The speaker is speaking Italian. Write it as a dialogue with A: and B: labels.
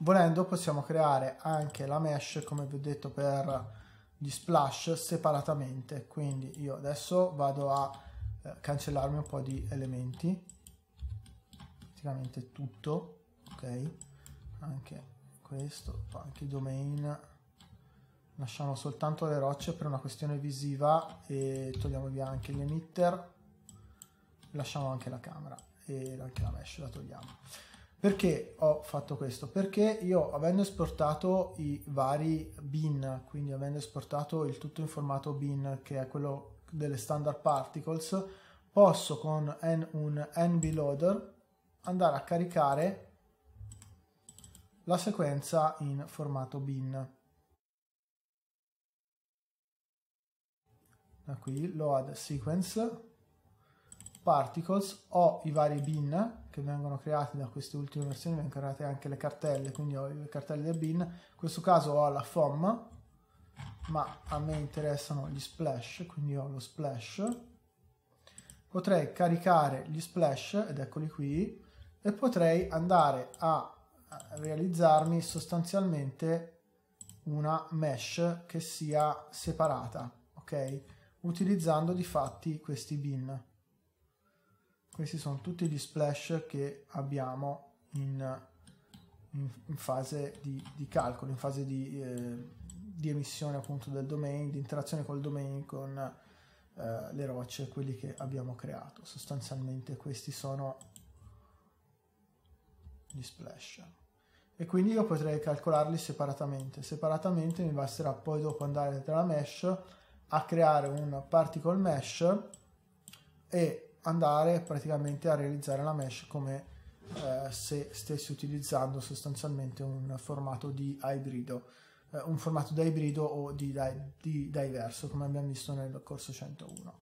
A: Volendo possiamo creare anche la mesh, come vi ho detto, per gli splash separatamente. Quindi io adesso vado a eh, cancellarmi un po' di elementi, praticamente tutto, ok? Anche questo, anche i domain, lasciamo soltanto le rocce per una questione visiva e togliamo via anche l'emitter, lasciamo anche la camera e anche la mesh la togliamo. Perché ho fatto questo? Perché io avendo esportato i vari bin, quindi avendo esportato il tutto in formato bin che è quello delle standard particles, posso con un NB loader andare a caricare la sequenza in formato bin. Da qui load sequence Particles ho i vari bin che vengono creati da queste ultime versioni, vengono create anche le cartelle, quindi ho le cartelle del bin. In questo caso ho la FOM, ma a me interessano gli splash, quindi ho lo splash. Potrei caricare gli splash, ed eccoli qui, e potrei andare a realizzarmi sostanzialmente una mesh che sia separata, ok? Utilizzando di fatti questi bin questi sono tutti gli splash che abbiamo in, in, in fase di, di, calcolo, in fase di, eh, di, emissione appunto del domain, di interazione col domain con eh, le rocce, quelli che abbiamo creato. Sostanzialmente questi sono gli splash. E quindi io potrei calcolarli separatamente. Separatamente mi basterà poi dopo andare nella mesh a creare un particle mesh e andare praticamente a realizzare la mesh come eh, se stessi utilizzando sostanzialmente un formato di ibrido, eh, un formato da ibrido o di, di diverso come abbiamo visto nel corso 101.